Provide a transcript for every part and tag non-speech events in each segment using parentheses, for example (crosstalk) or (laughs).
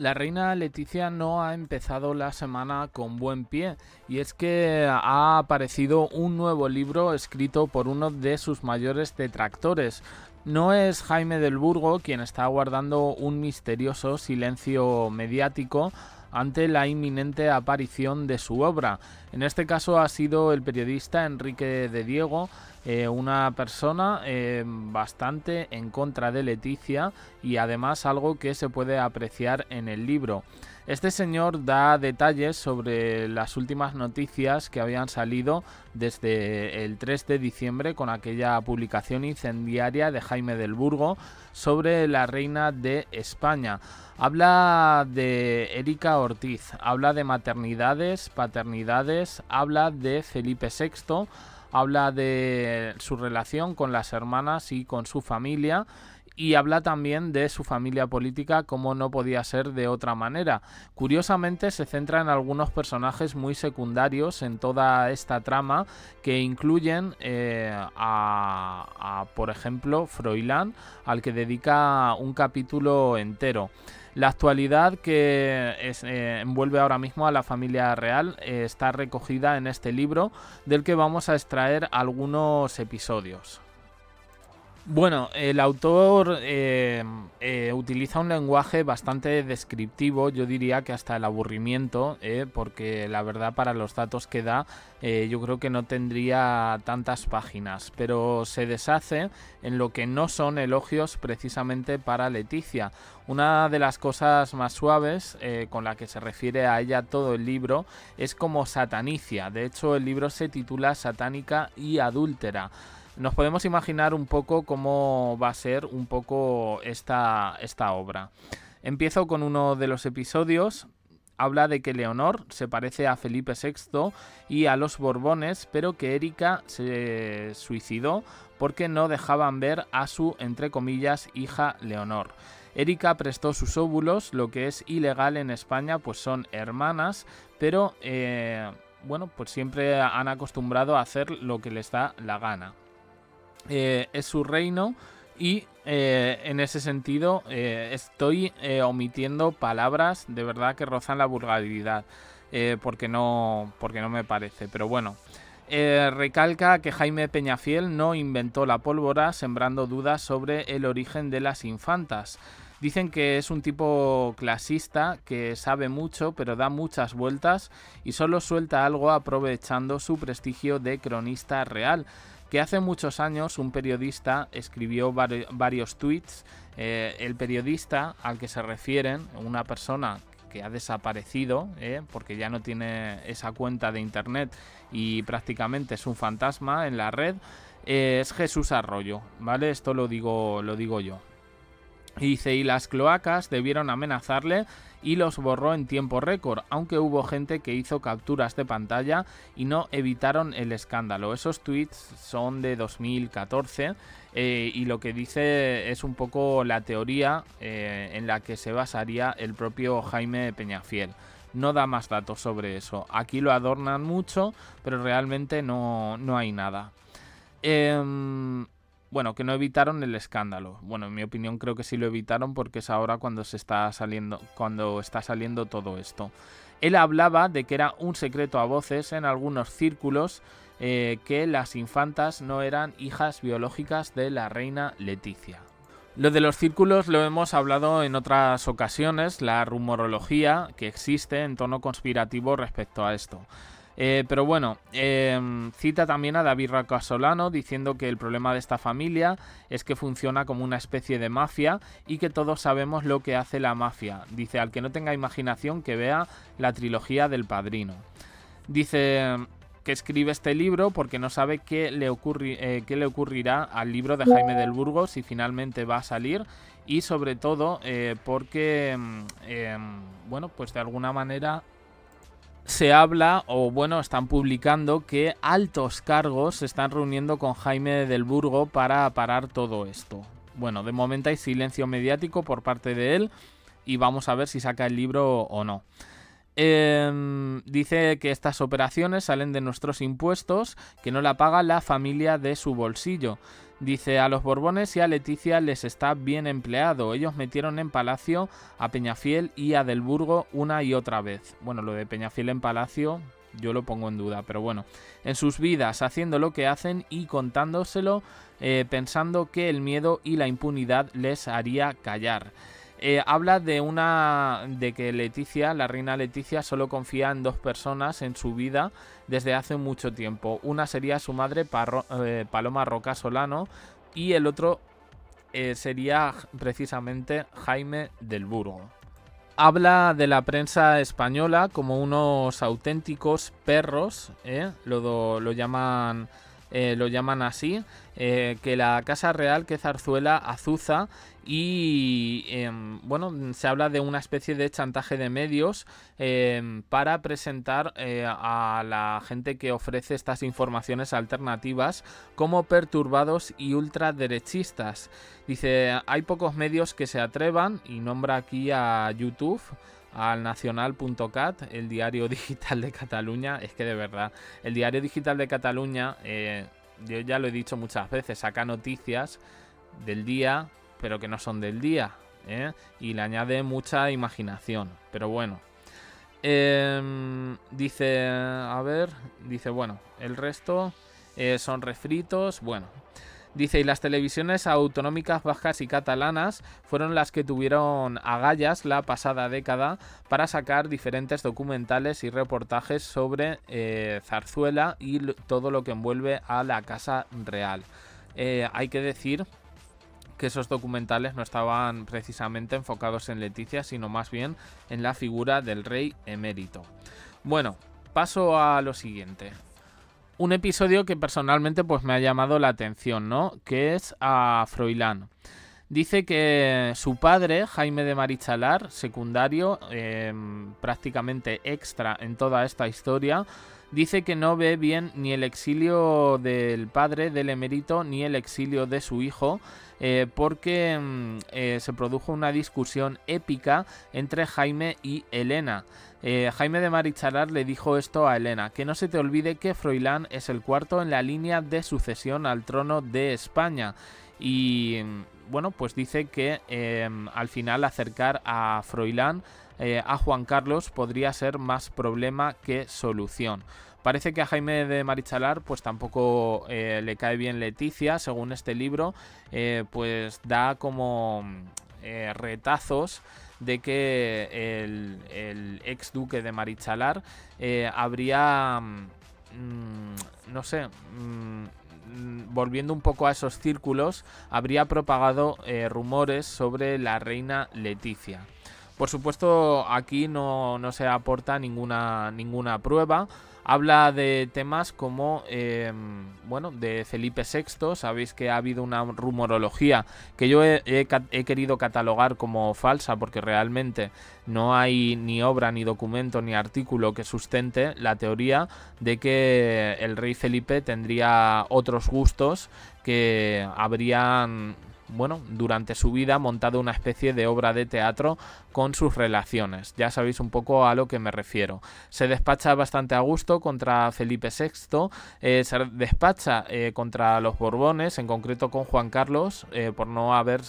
La reina Leticia no ha empezado la semana con buen pie y es que ha aparecido un nuevo libro escrito por uno de sus mayores detractores. No es Jaime del Burgo quien está guardando un misterioso silencio mediático ante la inminente aparición de su obra. En este caso ha sido el periodista Enrique de Diego, eh, una persona eh, bastante en contra de Leticia y además algo que se puede apreciar en el libro. Este señor da detalles sobre las últimas noticias que habían salido desde el 3 de diciembre con aquella publicación incendiaria de Jaime del Burgo sobre la reina de España. Habla de Erika Ortiz, habla de maternidades, paternidades, habla de Felipe VI, habla de su relación con las hermanas y con su familia y habla también de su familia política como no podía ser de otra manera. Curiosamente se centra en algunos personajes muy secundarios en toda esta trama que incluyen eh, a, por ejemplo, Froilán, al que dedica un capítulo entero. La actualidad que eh, envuelve ahora mismo a la familia real eh, está recogida en este libro del que vamos a extraer algunos episodios. Bueno, el autor eh, eh, utiliza un lenguaje bastante descriptivo, yo diría que hasta el aburrimiento, eh, porque la verdad para los datos que da yo creo que no tendría tantas páginas, pero se deshace en lo que no son elogios precisamente para Leticia. Una de las cosas más suaves con la que se refiere a ella todo el libro es como satanicia, de hecho el libro se titula Satánica y Adúltera. Nos podemos imaginar un poco cómo va a ser un poco esta, esta obra. Empiezo con uno de los episodios. Habla de que Leonor se parece a Felipe VI y a los Borbones, pero que Erika se suicidó porque no dejaban ver a su, entre comillas, hija Leonor. Erika prestó sus óvulos, lo que es ilegal en España, pues son hermanas, pero eh, bueno, pues siempre han acostumbrado a hacer lo que les da la gana. Eh, es su reino y eh, en ese sentido eh, estoy omitiendo palabras de verdad que rozan la vulgaridad porque, no, porque no me parece, pero bueno. recalca que Jaime Peñafiel no inventó la pólvora, sembrando dudas sobre el origen de las infantas. Dicen que es un tipo clasista, que sabe mucho, pero da muchas vueltas y solo suelta algo aprovechando su prestigio de cronista real que hace muchos años un periodista escribió varios tweets. Eh, el periodista al que se refieren, una persona que ha desaparecido, eh, porque ya no tiene esa cuenta de internet y prácticamente es un fantasma en la red, eh, es Jesús Arroyo, ¿vale? Esto lo digo, lo digo yo dice, y las cloacas debieron amenazarle y los borró en tiempo récord, aunque hubo gente que hizo capturas de pantalla y no evitaron el escándalo. Esos tweets son de 2014 eh, y lo que dice es un poco la teoría eh, en la que se basaría el propio Jaime Peñafiel. No da más datos sobre eso. Aquí lo adornan mucho, pero realmente no, no hay nada. Eh, bueno, que no evitaron el escándalo. Bueno, en mi opinión creo que sí lo evitaron porque es ahora cuando se está saliendo, cuando está saliendo todo esto. Él hablaba de que era un secreto a voces en algunos círculos eh, que las infantas no eran hijas biológicas de la reina Leticia. Lo de los círculos lo hemos hablado en otras ocasiones, la rumorología que existe en tono conspirativo respecto a esto. Eh, pero bueno, em, cita también a David Solano diciendo que el problema de esta familia es que funciona como una especie de mafia y que todos sabemos lo que hace la mafia. Dice, al que no tenga imaginación que vea la trilogía del padrino. Dice que escribe este libro porque no sabe qué le, eh, qué le ocurrirá al libro de Jaime del Burgo si finalmente va a salir y sobre todo eh, porque, mm, em, bueno, pues de alguna manera se habla, o bueno, están publicando que altos cargos se están reuniendo con Jaime del Burgo para parar todo esto. Bueno, de momento hay silencio mediático por parte de él y vamos a ver si saca el libro o no. Em, dice que estas operaciones salen de nuestros impuestos, que no la paga la familia de su bolsillo. Dice, a los Borbones y a Leticia les está bien empleado. Ellos metieron en Palacio a Peñafiel y a Delburgo una y otra vez. Bueno, lo de Peñafiel en Palacio yo lo pongo en duda, pero bueno, en sus vidas, haciendo lo que hacen y contándoselo, eh, pensando que el miedo y la impunidad les haría callar. Eh, habla de una de que Leticia, la reina Leticia, solo confía en dos personas en su vida desde hace mucho tiempo. Una sería su madre eh, Paloma Roca Solano y el otro eh, sería precisamente Jaime del Burgo. Habla de la prensa española como unos auténticos perros, lo, llaman lo llaman así, que la Casa Real que Zarzuela azuza y em, bueno, se habla de una especie de chantaje de medios em, para presentar eh, a la gente que ofrece estas informaciones alternativas como perturbados y ultraderechistas. Dice, hay pocos medios que se atrevan y nombra aquí a YouTube al nacional.cat, el diario (laughs) digital de Cataluña, es que de verdad, el diario digital de Cataluña, eh, yo ya lo he dicho muchas veces, saca noticias del día, pero que no son del día. ¿eh? Y le añade mucha imaginación. Pero bueno. Em, dice, a ver, dice, bueno, el resto eh, son refritos. Bueno, Dice, y las televisiones autonómicas vascas y catalanas fueron las que tuvieron agallas la pasada década para sacar diferentes documentales y reportajes sobre eh, Zarzuela y todo lo que envuelve a la Casa Real. hay que decir que esos documentales no estaban precisamente enfocados en Leticia, sino más bien en la figura del rey emérito. Bueno, paso a lo siguiente. Un episodio que personalmente pues me ha llamado la atención, ¿no? Que es a Froilán. Dice que su padre, Jaime de Marichalar, secundario, em, prácticamente extra en toda esta historia, dice que no ve bien ni el exilio del padre del emérito ni el exilio de su hijo, eh, porque em, eh, se produjo una discusión épica entre Jaime y Elena. Eh, Jaime de Marichalar le dijo esto a Elena, que no se te olvide que Froilán es el cuarto en la línea de sucesión al trono de España. Y em, bueno, pues dice que em, al final acercar a Froilán eh, a Juan Carlos podría ser más problema que solución. Parece que a Jaime de Marichalar pues tampoco eh, le cae bien Leticia, según este libro, eh, pues da como retazos de que el, ex duque de Marichalar habría, mm, no sé, mm, Mm, volviendo un poco a esos círculos, habría propagado eh, rumores sobre la reina Leticia. Por supuesto, aquí no, no se aporta ninguna, ninguna prueba, Habla de temas como, em, bueno, de Felipe VI. Sabéis que ha habido una rumorología que yo he, querido catalogar como falsa porque realmente no hay ni obra, ni documento, ni artículo que sustente la teoría de que el rey Felipe tendría otros gustos que habrían bueno, durante su vida montado una especie de obra de teatro con sus relaciones. Ya sabéis un poco a lo que me refiero. Se despacha bastante a gusto contra Felipe VI, eh, se despacha eh, contra los Borbones, en concreto con Juan Carlos, eh, por no haber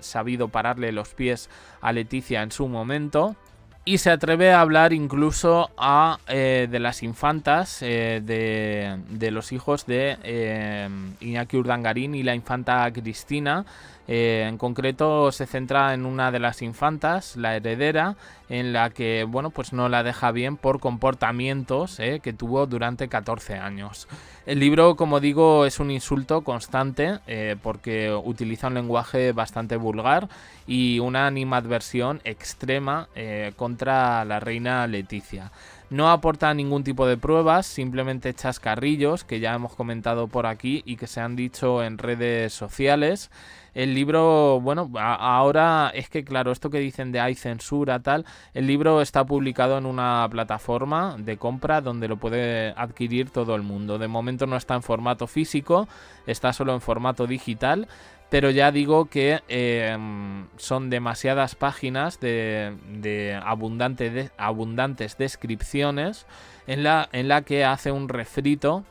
sabido pararle los pies a Leticia en su momento y se atreve a hablar incluso a, eh, de las infantas, eh, de, los hijos de eh, Iñaki Urdangarín y la infanta Cristina. en concreto se centra en una de las infantas, la heredera, en la que bueno, pues no la deja bien por comportamientos que tuvo durante 14 años. El libro, como digo, es un insulto constante porque utiliza un lenguaje bastante vulgar y una animadversión extrema con contra la reina Leticia. No aporta ningún tipo de pruebas, simplemente chascarrillos que ya hemos comentado por aquí y que se han dicho en redes sociales. El libro, bueno, ahora es que claro, esto que dicen de hay censura tal, el libro está publicado en una plataforma de compra donde lo puede adquirir todo el mundo. De momento no está en formato físico, está solo en formato digital pero ya digo que eh, son demasiadas páginas de, abundantes descripciones en la, en la que hace un refrito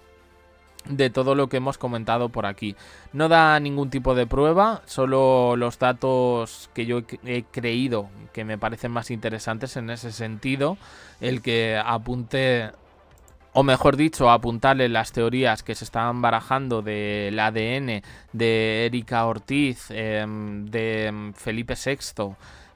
de todo lo que hemos comentado por aquí. No da ningún tipo de prueba, solo los datos que yo he creído que me parecen más interesantes en ese sentido, el que apunte o mejor dicho, apuntarle las teorías que se estaban barajando del ADN de Erika Ortiz, em, de em, Felipe VI,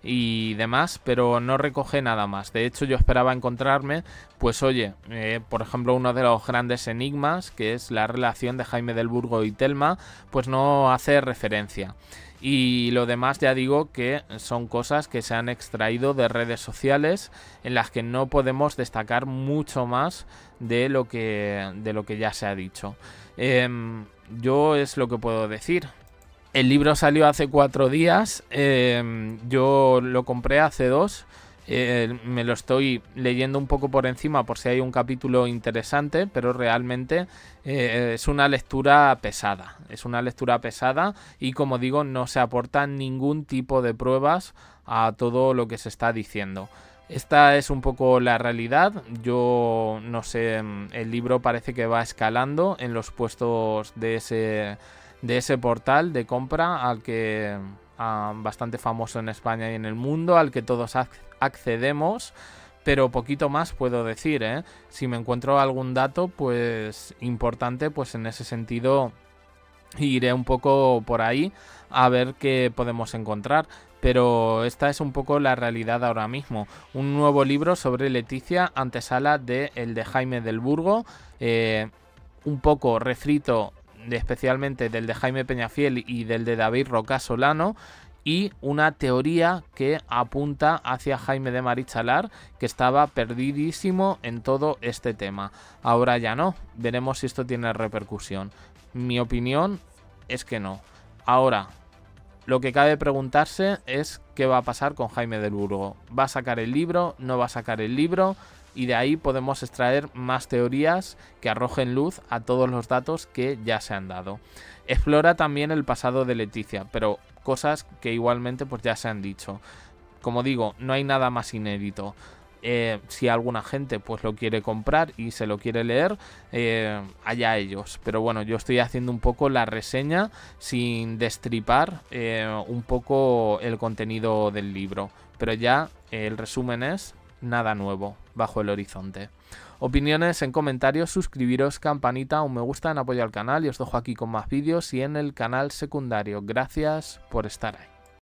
y demás, pero no recoge nada más. De hecho, yo esperaba encontrarme, pues oye, eh, por ejemplo, uno de los grandes enigmas, que es la relación de Jaime del Burgo y Telma, pues no hace referencia. Y lo demás ya digo que son cosas que se han extraído de redes sociales en las que no podemos destacar mucho más de lo que, de lo que ya se ha dicho. Em, yo es lo que puedo decir. El libro salió hace cuatro días, eh, yo lo compré hace dos, eh, me lo estoy leyendo un poco por encima por si hay un capítulo interesante, pero realmente eh, es una lectura pesada. Es una lectura pesada y como digo, no se aportan ningún tipo de pruebas a todo lo que se está diciendo. Esta es un poco la realidad. Yo no sé, el libro parece que va escalando en los puestos de ese de ese portal de compra al que ah, bastante famoso en España y en el mundo, al que todos accedemos. Pero poquito más puedo decir, ¿eh? Si me encuentro algún dato, pues importante, pues en ese sentido iré un poco por ahí a ver qué podemos encontrar. Pero esta es un poco la realidad ahora mismo. Un nuevo libro sobre Leticia, antesala de El de Jaime del Burgo. Eh, un poco refrito especialmente del de Jaime Peñafiel y del de David Roca Solano, y una teoría que apunta hacia Jaime de Marichalar, que estaba perdidísimo en todo este tema. Ahora ya no, veremos si esto tiene repercusión. Mi opinión es que no. Ahora, lo que cabe preguntarse es qué va a pasar con Jaime del Burgo. ¿Va a sacar el libro? ¿No va a sacar el libro? y de ahí podemos extraer más teorías que arrojen luz a todos los datos que ya se han dado. Explora también el pasado de Leticia, pero cosas que igualmente pues ya se han dicho. Como digo, no hay nada más inédito. Eh, si alguna gente pues lo quiere comprar y se lo quiere leer, eh, allá ellos. Pero bueno, yo estoy haciendo un poco la reseña sin destripar eh, un poco el contenido del libro. Pero ya el resumen es nada nuevo bajo el horizonte. Opiniones en comentarios, suscribiros, campanita, un me gusta en apoyo al canal y os dejo aquí con más vídeos y en el canal secundario. Gracias por estar ahí.